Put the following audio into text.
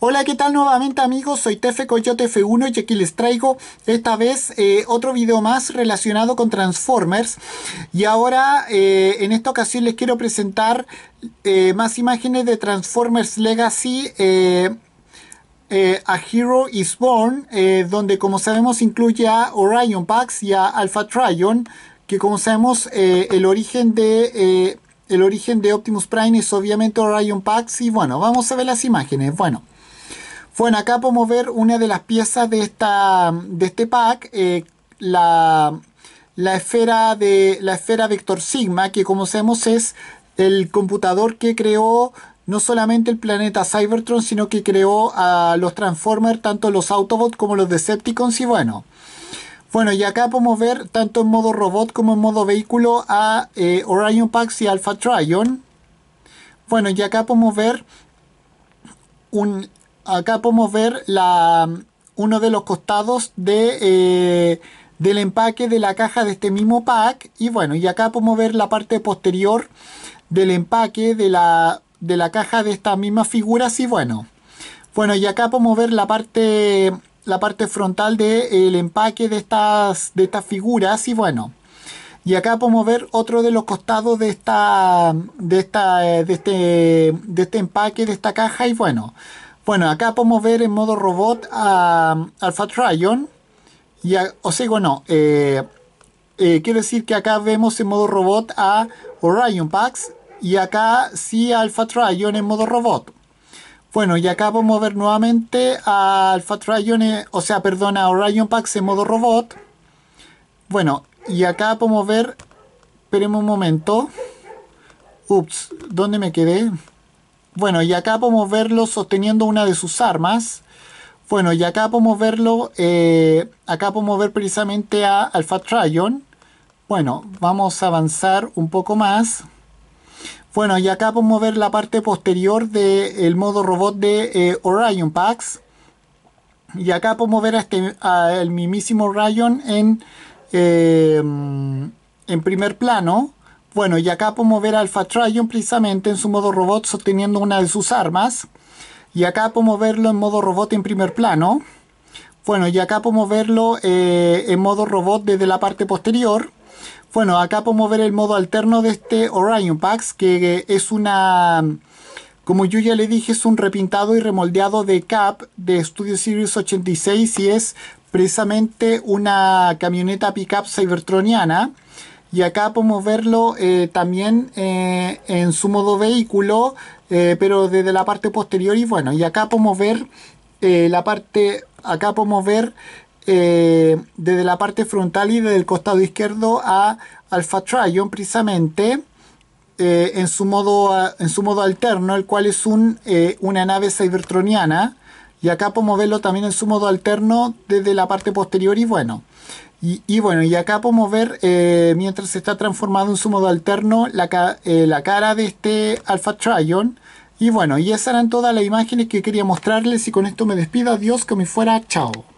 Hola, ¿qué tal nuevamente amigos? Soy Tefe Coyote F1 y aquí les traigo esta vez eh, otro video más relacionado con Transformers. Y ahora eh, en esta ocasión les quiero presentar eh, más imágenes de Transformers Legacy. a Hero is Born, donde como sabemos incluye a Orion Pax y a Alpha Trion, que como sabemos el origen de el origen de Optimus Prime es obviamente Orion Pax y bueno, vamos a ver las imágenes. Bueno, bueno, acá podemos ver una de las piezas de, esta, de este pack, eh, la, esfera de, la esfera Vector Sigma, que como sabemos es el computador que creó no solamente el planeta Cybertron, sino que creó a los Transformers, tanto los Autobots como los Decepticons y bueno. Bueno, y acá podemos ver tanto en modo robot como en modo vehículo a eh, Orion Pax y Alpha Trion. Bueno, y acá podemos ver un, acá podemos ver la, uno de los costados eh, del empaque de la caja de este mismo pack. Y bueno, y acá podemos ver la parte posterior del empaque de la, de la caja de estas mismas figuras. Y bueno, bueno, y acá podemos ver la parte, la parte frontal del empaque de estas, de estas figuras. Y bueno. Y acá podemos ver otro de los costados de esta, de esta, eh, de este, de este empaque, de esta caja. Y bueno, bueno, acá podemos ver en modo robot a Alpha Trion. Y o sea, bueno, eh, eh, quiero decir que acá vemos en modo robot a Orion Pax. Y acá sí a Alpha Trion en modo robot. Bueno, y acá podemos ver nuevamente a Alpha eh, o sea, perdona a Orion Pax en modo robot. Bueno, y acá podemos ver, esperemos un momento. Ups, ¿dónde me quedé? Bueno, y acá podemos verlo sosteniendo una de sus armas. Bueno, y acá podemos verlo, eh, acá podemos ver precisamente a Alpha Trion. Bueno, vamos a avanzar un poco más. Bueno, y acá podemos ver la parte posterior del modo robot de eh, Orion Pax. Y acá podemos ver este, al mismísimo Orion en, eh, en primer plano. Bueno, y acá podemos ver a Alpha Trion precisamente en su modo robot sosteniendo una de sus armas. Y acá podemos verlo en modo robot en primer plano. Bueno, y acá podemos verlo eh, en modo robot desde la parte posterior. Bueno, acá podemos ver el modo alterno de este Orion Pax, que eh, es una... Como yo ya le dije, es un repintado y remoldeado de Cap de Studio Series 86 y es precisamente una camioneta pickup cybertroniana y acá podemos verlo eh, también eh, en su modo vehículo eh, pero desde la parte posterior y bueno y acá podemos ver la parte acá podemos ver desde la parte frontal y desde el costado izquierdo a Alpha Trion precisamente en su modo en su modo alterno el cual es un, una nave cybertroniana y acá podemos verlo también en su modo alterno desde la parte posterior y bueno y, bueno, y acá podemos ver, eh, mientras se está transformando en su modo alterno, la, eh, la cara de este Alpha Trion. Y bueno, y esas eran todas las imágenes que quería mostrarles y con esto me despido. Adiós, que me fuera. Chao.